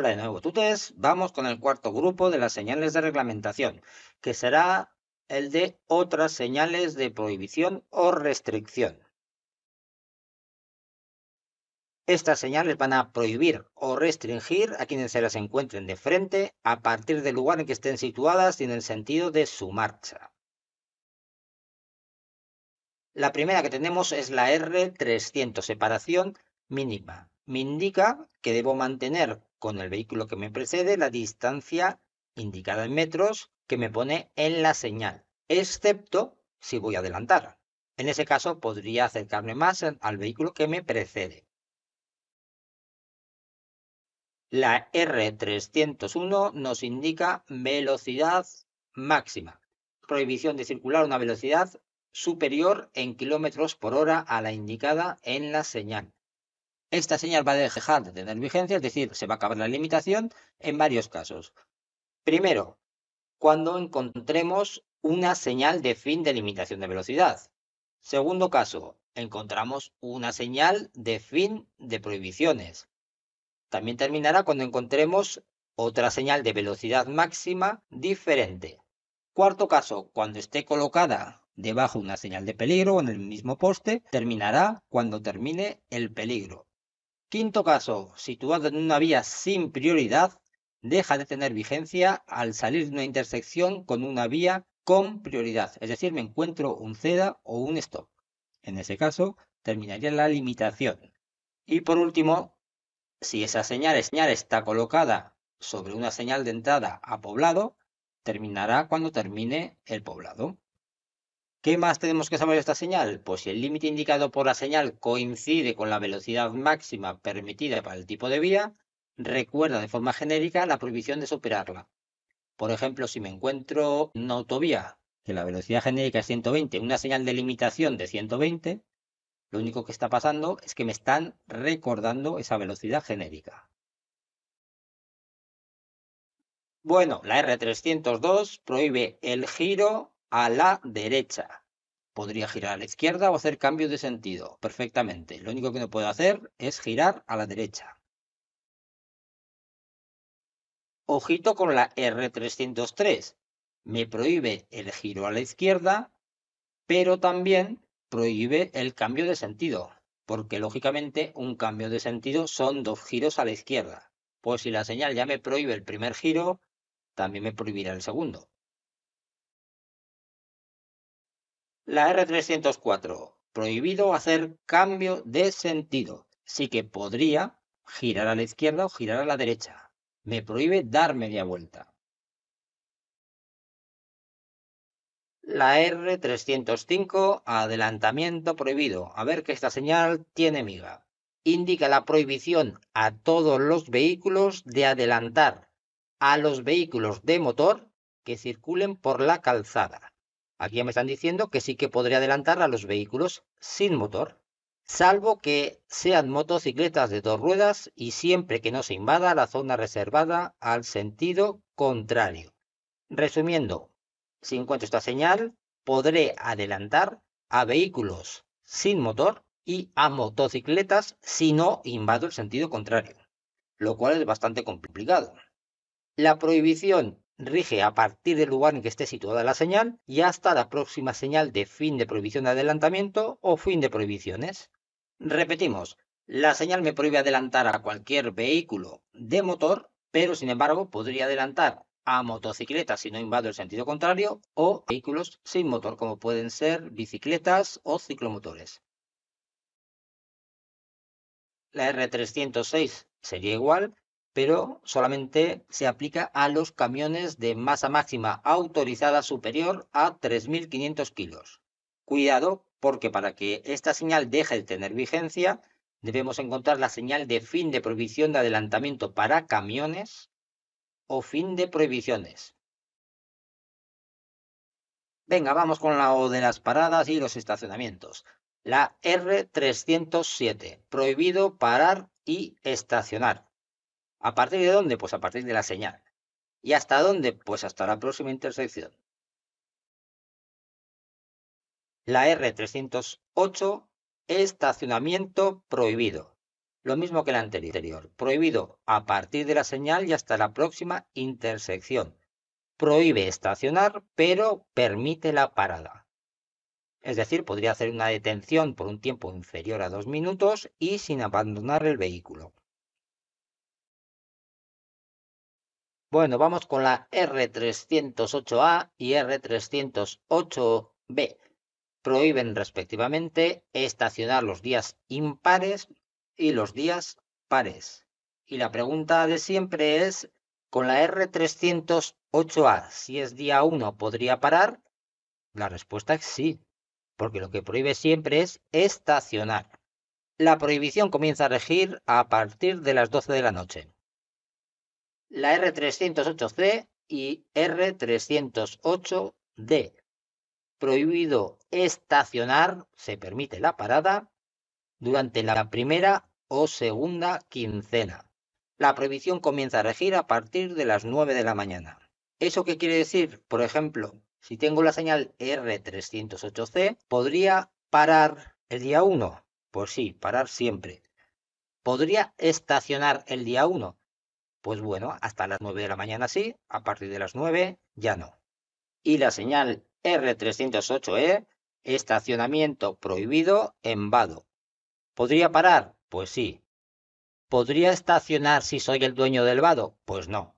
Hola de nuevo, Vamos con el cuarto grupo de las señales de reglamentación, que será el de otras señales de prohibición o restricción. Estas señales van a prohibir o restringir a quienes se las encuentren de frente a partir del lugar en que estén situadas y en el sentido de su marcha. La primera que tenemos es la R300, separación mínima me indica que debo mantener con el vehículo que me precede la distancia indicada en metros que me pone en la señal, excepto si voy a adelantar. En ese caso podría acercarme más al vehículo que me precede. La R301 nos indica velocidad máxima. Prohibición de circular una velocidad superior en kilómetros por hora a la indicada en la señal. Esta señal va a dejar de tener vigencia, es decir, se va a acabar la limitación en varios casos. Primero, cuando encontremos una señal de fin de limitación de velocidad. Segundo caso, encontramos una señal de fin de prohibiciones. También terminará cuando encontremos otra señal de velocidad máxima diferente. Cuarto caso, cuando esté colocada debajo una señal de peligro en el mismo poste, terminará cuando termine el peligro. Quinto caso, situado en una vía sin prioridad, deja de tener vigencia al salir de una intersección con una vía con prioridad, es decir, me encuentro un CEDA o un stop. En ese caso, terminaría la limitación. Y por último, si esa señal, señal está colocada sobre una señal de entrada a poblado, terminará cuando termine el poblado. ¿Qué más tenemos que saber de esta señal? Pues si el límite indicado por la señal coincide con la velocidad máxima permitida para el tipo de vía, recuerda de forma genérica la prohibición de superarla. Por ejemplo, si me encuentro en una autovía que la velocidad genérica es 120, una señal de limitación de 120, lo único que está pasando es que me están recordando esa velocidad genérica. Bueno, la R302 prohíbe el giro a la derecha. Podría girar a la izquierda o hacer cambio de sentido perfectamente. Lo único que no puedo hacer es girar a la derecha. Ojito con la R303. Me prohíbe el giro a la izquierda, pero también prohíbe el cambio de sentido, porque lógicamente un cambio de sentido son dos giros a la izquierda. Pues si la señal ya me prohíbe el primer giro, también me prohibirá el segundo. La R304, prohibido hacer cambio de sentido. Sí que podría girar a la izquierda o girar a la derecha. Me prohíbe dar media vuelta. La R305, adelantamiento prohibido. A ver que esta señal tiene miga. Indica la prohibición a todos los vehículos de adelantar a los vehículos de motor que circulen por la calzada. Aquí me están diciendo que sí que podré adelantar a los vehículos sin motor, salvo que sean motocicletas de dos ruedas y siempre que no se invada la zona reservada al sentido contrario. Resumiendo, si encuentro esta señal, podré adelantar a vehículos sin motor y a motocicletas si no invado el sentido contrario, lo cual es bastante complicado. La prohibición rige a partir del lugar en que esté situada la señal y hasta la próxima señal de fin de prohibición de adelantamiento o fin de prohibiciones. Repetimos, la señal me prohíbe adelantar a cualquier vehículo de motor, pero sin embargo podría adelantar a motocicletas si no invado el sentido contrario o vehículos sin motor como pueden ser bicicletas o ciclomotores. La R306 sería igual pero solamente se aplica a los camiones de masa máxima autorizada superior a 3.500 kilos. Cuidado, porque para que esta señal deje de tener vigencia, debemos encontrar la señal de fin de prohibición de adelantamiento para camiones o fin de prohibiciones. Venga, vamos con la O de las paradas y los estacionamientos. La R307, prohibido parar y estacionar. ¿A partir de dónde? Pues a partir de la señal. ¿Y hasta dónde? Pues hasta la próxima intersección. La R308, estacionamiento prohibido. Lo mismo que la anterior. Prohibido a partir de la señal y hasta la próxima intersección. Prohíbe estacionar, pero permite la parada. Es decir, podría hacer una detención por un tiempo inferior a dos minutos y sin abandonar el vehículo. Bueno, vamos con la R308A y R308B. Prohíben respectivamente estacionar los días impares y los días pares. Y la pregunta de siempre es, con la R308A, si es día 1, ¿podría parar? La respuesta es sí, porque lo que prohíbe siempre es estacionar. La prohibición comienza a regir a partir de las 12 de la noche la R308C y R308D. Prohibido estacionar, se permite la parada, durante la primera o segunda quincena. La prohibición comienza a regir a partir de las 9 de la mañana. ¿Eso qué quiere decir? Por ejemplo, si tengo la señal R308C, ¿podría parar el día 1? Pues sí, parar siempre. ¿Podría estacionar el día 1? Pues bueno, hasta las 9 de la mañana sí, a partir de las 9 ya no. Y la señal R308E, estacionamiento prohibido en Vado. ¿Podría parar? Pues sí. ¿Podría estacionar si soy el dueño del Vado? Pues no.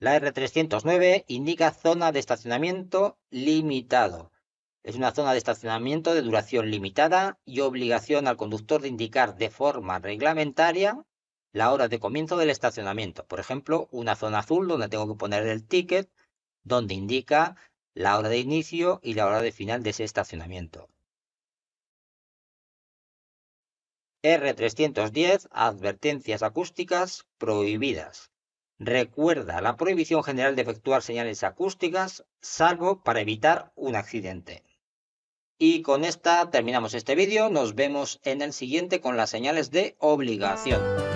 La R309 indica zona de estacionamiento limitado. Es una zona de estacionamiento de duración limitada y obligación al conductor de indicar de forma reglamentaria la hora de comienzo del estacionamiento. Por ejemplo, una zona azul donde tengo que poner el ticket donde indica la hora de inicio y la hora de final de ese estacionamiento. R310, advertencias acústicas prohibidas. Recuerda la prohibición general de efectuar señales acústicas, salvo para evitar un accidente. Y con esta terminamos este vídeo, nos vemos en el siguiente con las señales de obligación.